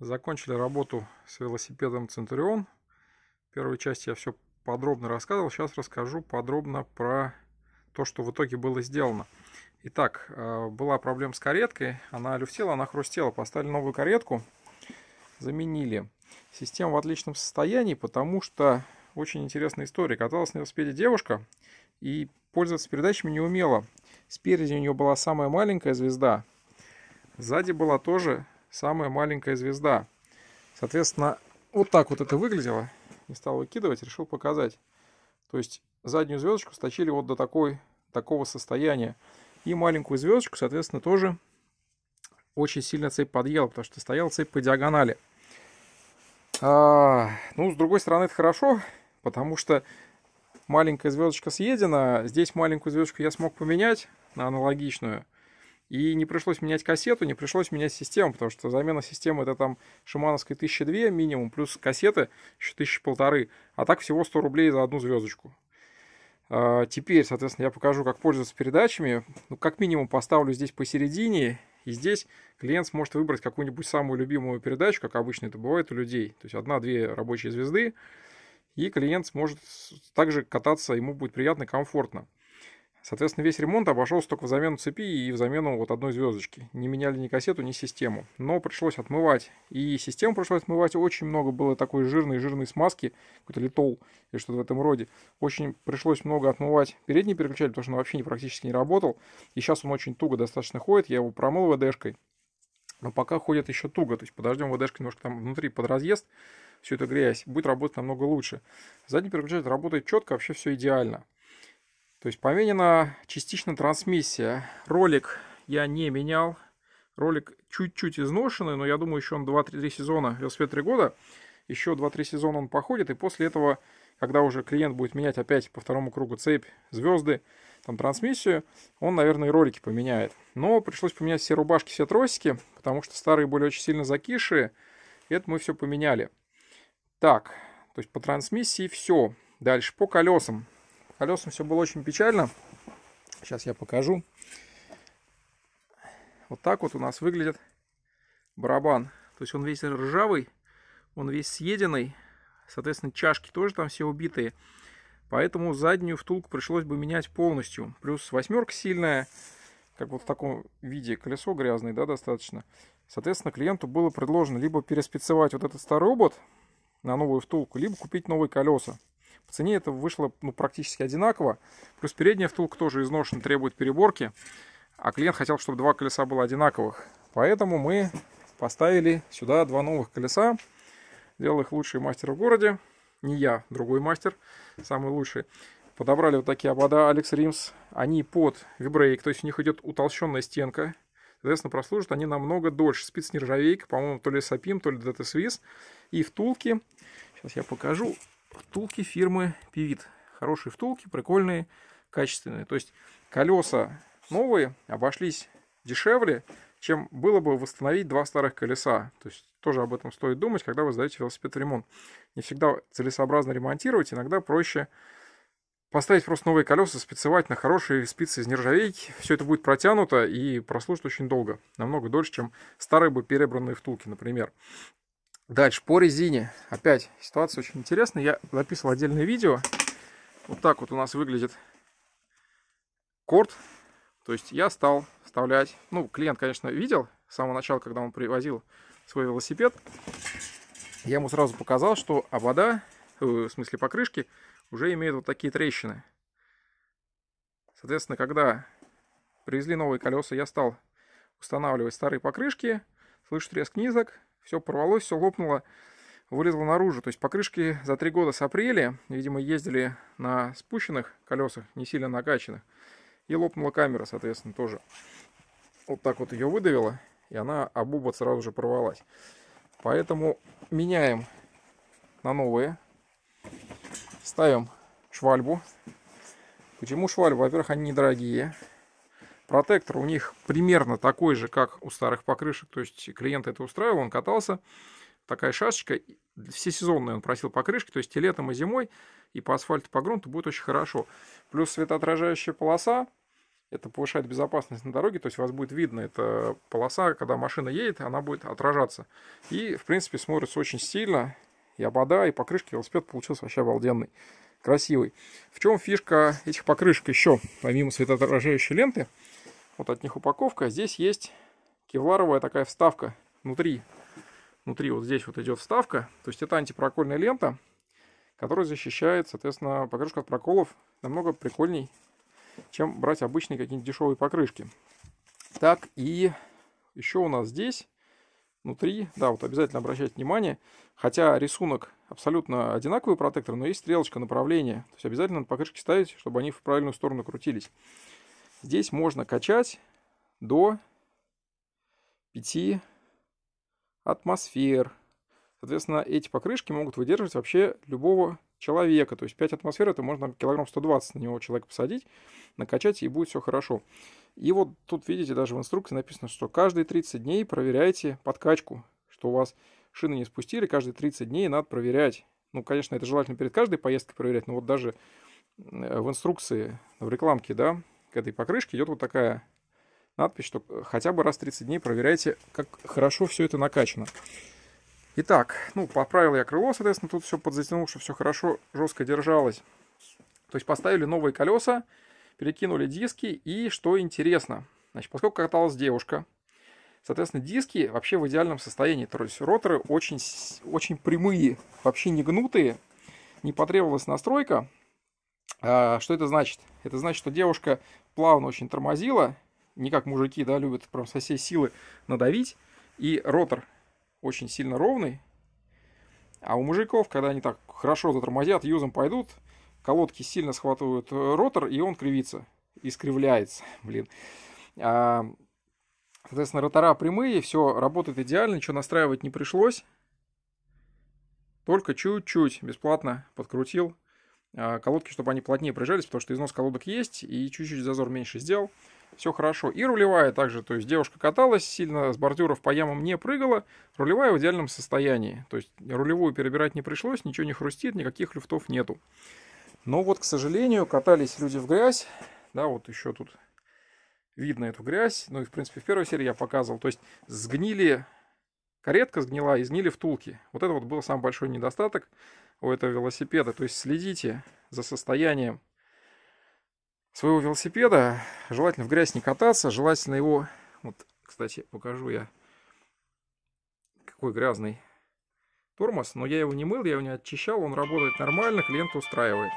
Закончили работу с велосипедом Центурион. В первой части я все подробно рассказывал. Сейчас расскажу подробно про то, что в итоге было сделано. Итак, э, была проблема с кареткой. Она люфтела, она хрустела. Поставили новую каретку, заменили. Система в отличном состоянии, потому что очень интересная история. Каталась на велосипеде девушка и пользоваться передачами не умела. Спереди у нее была самая маленькая звезда. Сзади была тоже самая маленькая звезда. Соответственно, вот так вот это выглядело. Не стал выкидывать, решил показать. То есть заднюю звездочку сточили вот до такой, такого состояния. И маленькую звездочку, соответственно, тоже очень сильно цепь подъела, потому что стояла цепь по диагонали. А, ну, с другой стороны, это хорошо, потому что маленькая звездочка съедена. Здесь маленькую звездочку я смог поменять на аналогичную. И не пришлось менять кассету, не пришлось менять систему, потому что замена системы это там шимановской 1002 минимум, плюс кассеты еще тысячи полторы, а так всего 100 рублей за одну звездочку. А, теперь, соответственно, я покажу, как пользоваться передачами. Ну, как минимум поставлю здесь посередине, и здесь клиент сможет выбрать какую-нибудь самую любимую передачу, как обычно это бывает у людей. То есть одна-две рабочие звезды, и клиент сможет также кататься, ему будет приятно, комфортно. Соответственно, весь ремонт обошелся только в замену цепи и в замену вот одной звездочки. Не меняли ни кассету, ни систему. Но пришлось отмывать. И систему пришлось отмывать. Очень много было такой жирной-жирной смазки, какой-то литол или что-то в этом роде. Очень пришлось много отмывать передний переключатель, потому что он вообще не, практически не работал. И сейчас он очень туго достаточно ходит. Я его промыл ВДшкой. Но пока ходит еще туго. То есть подождем ВДшка немножко там внутри под разъезд. Всю эту грязь будет работать намного лучше. Задний переключатель работает четко, вообще все идеально. То есть поменена частично трансмиссия. Ролик я не менял. Ролик чуть-чуть изношенный, но я думаю, еще он 2-3 сезона, велосипед 3 года. Еще 2-3 сезона он походит, и после этого, когда уже клиент будет менять опять по второму кругу цепь, звезды, там трансмиссию, он, наверное, и ролики поменяет. Но пришлось поменять все рубашки, все тросики, потому что старые были очень сильно закиши. Это мы все поменяли. Так, то есть по трансмиссии все. Дальше по колесам колесам все было очень печально. Сейчас я покажу. Вот так вот у нас выглядит барабан. То есть он весь ржавый, он весь съеденный. Соответственно, чашки тоже там все убитые. Поэтому заднюю втулку пришлось бы менять полностью. Плюс восьмерка сильная, как вот в таком виде колесо грязное, да, достаточно. Соответственно, клиенту было предложено либо переспецевать вот этот старый обод на новую втулку, либо купить новые колеса. По цене это вышло ну, практически одинаково. Плюс передняя втулка тоже изношена, требует переборки. А клиент хотел, чтобы два колеса было одинаковых. Поэтому мы поставили сюда два новых колеса. Делал их лучший мастер в городе. Не я, другой мастер, самый лучший. Подобрали вот такие обода Алекс Римс. Они под вибрейк, то есть у них идет утолщенная стенка. Соответственно, прослужат они намного дольше. Спиц нержавейка, по-моему, то ли Сапим, то ли ДТ Свис. И втулки. Сейчас я покажу втулки фирмы Пивит. Хорошие втулки, прикольные, качественные. То есть колеса новые обошлись дешевле, чем было бы восстановить два старых колеса. То есть тоже об этом стоит думать, когда вы сдаете велосипед в ремонт. Не всегда целесообразно ремонтировать, иногда проще поставить просто новые колеса, спицевать на хорошие спицы из нержавейки. Все это будет протянуто и прослужит очень долго. Намного дольше, чем старые бы перебранные втулки, например. Дальше, по резине. Опять ситуация очень интересная. Я записывал отдельное видео. Вот так вот у нас выглядит корт. То есть я стал вставлять... Ну, клиент, конечно, видел с самого начала, когда он привозил свой велосипед. Я ему сразу показал, что обода, э, в смысле покрышки, уже имеют вот такие трещины. Соответственно, когда привезли новые колеса, я стал устанавливать старые покрышки. Слышу треск низок, все порвалось, все лопнуло, вылезло наружу. То есть покрышки за три года с апреля, видимо, ездили на спущенных колесах, не сильно накачанных. И лопнула камера, соответственно, тоже. Вот так вот ее выдавило, и она обуба сразу же порвалась. Поэтому меняем на новые. Ставим швальбу. Почему швальбу? Во-первых, они недорогие. Протектор у них примерно такой же, как у старых покрышек. То есть клиент это устраивал, он катался. Такая шашечка. Все сезонные он просил покрышки. То есть и летом, и зимой, и по асфальту, по грунту будет очень хорошо. Плюс светоотражающая полоса. Это повышает безопасность на дороге, то есть вас будет видно, эта полоса, когда машина едет, она будет отражаться. И, в принципе, смотрится очень стильно, и обода, и покрышки, велосипед получился вообще обалденный красивый. В чем фишка этих покрышек еще, помимо светоотражающей ленты, вот от них упаковка, здесь есть кевларовая такая вставка внутри. Внутри вот здесь вот идет вставка, то есть это антипрокольная лента, которая защищает, соответственно, покрышку от проколов намного прикольней, чем брать обычные какие-нибудь дешевые покрышки. Так, и еще у нас здесь внутри, да, вот обязательно обращать внимание, хотя рисунок абсолютно одинаковый протектор, но есть стрелочка направления, то есть обязательно на по ставить, чтобы они в правильную сторону крутились. Здесь можно качать до 5 атмосфер. Соответственно, эти покрышки могут выдерживать вообще любого человека. То есть 5 атмосфер, это можно килограмм 120 на него человека посадить, накачать, и будет все хорошо. И вот тут, видите, даже в инструкции написано, что каждые 30 дней проверяйте подкачку, что у вас шины не спустили, каждые 30 дней надо проверять. Ну, конечно, это желательно перед каждой поездкой проверять, но вот даже э, в инструкции, в рекламке, да, к этой покрышке идет вот такая надпись, что хотя бы раз в 30 дней проверяйте, как хорошо все это накачано. Итак, ну, поправил я крыло, соответственно, тут все подзатянул, что все хорошо, жестко держалось. То есть поставили новые колеса, перекинули диски, и что интересно, значит, поскольку каталась девушка, соответственно, диски вообще в идеальном состоянии, то есть роторы очень, очень прямые, вообще не гнутые, не потребовалась настройка. А, что это значит? Это значит, что девушка плавно очень тормозила, не как мужики, да, любят прям со всей силы надавить, и ротор очень сильно ровный, а у мужиков, когда они так хорошо затормозят, юзом пойдут, колодки сильно схватывают э, ротор, и он кривится, искривляется, блин. А, соответственно, ротора прямые, все работает идеально, ничего настраивать не пришлось. Только чуть-чуть бесплатно подкрутил а, колодки, чтобы они плотнее прижались, потому что износ колодок есть, и чуть-чуть зазор меньше сделал. Все хорошо. И рулевая также, то есть девушка каталась, сильно с бордюров по ямам не прыгала, рулевая в идеальном состоянии. То есть рулевую перебирать не пришлось, ничего не хрустит, никаких люфтов нету. Но ну вот, к сожалению, катались люди в грязь. Да, вот еще тут видно эту грязь. Ну и, в принципе, в первой серии я показывал. То есть сгнили, каретка сгнила и сгнили втулки. Вот это вот был самый большой недостаток у этого велосипеда. То есть следите за состоянием своего велосипеда. Желательно в грязь не кататься. Желательно его... Вот, кстати, покажу я, какой грязный тормоз, но я его не мыл, я его не очищал, он работает нормально, клиент устраивает.